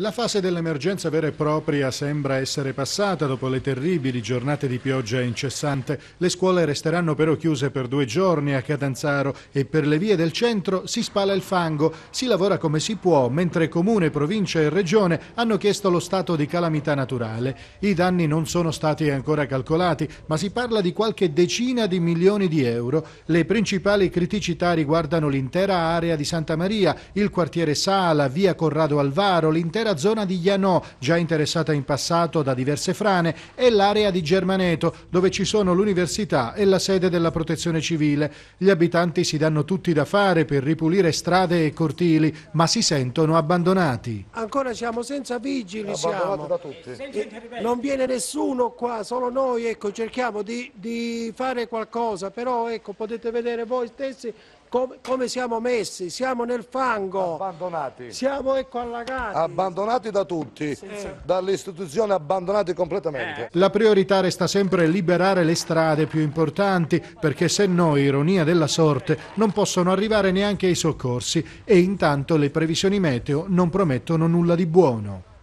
La fase dell'emergenza vera e propria sembra essere passata dopo le terribili giornate di pioggia incessante. Le scuole resteranno però chiuse per due giorni a Catanzaro e per le vie del centro si spala il fango. Si lavora come si può, mentre Comune, Provincia e Regione hanno chiesto lo stato di calamità naturale. I danni non sono stati ancora calcolati, ma si parla di qualche decina di milioni di euro. Le principali criticità riguardano l'intera area di Santa Maria, il quartiere Sala, via Corrado Alvaro, l'intera l'intera zona di Ianò, già interessata in passato da diverse frane, e l'area di Germaneto, dove ci sono l'università e la sede della protezione civile. Gli abitanti si danno tutti da fare per ripulire strade e cortili, ma si sentono abbandonati. Ancora siamo senza vigili, siamo. Non viene nessuno qua, solo noi, ecco, cerchiamo di, di fare qualcosa, però ecco, potete vedere voi stessi come, come siamo messi, siamo nel fango, abbandonati. siamo ecco allagati. Abbandonati da tutti, sì. dalle istituzioni abbandonati completamente. Eh. La priorità resta sempre liberare le strade più importanti perché se no, ironia della sorte, non possono arrivare neanche i soccorsi e intanto le previsioni meteo non promettono nulla di buono.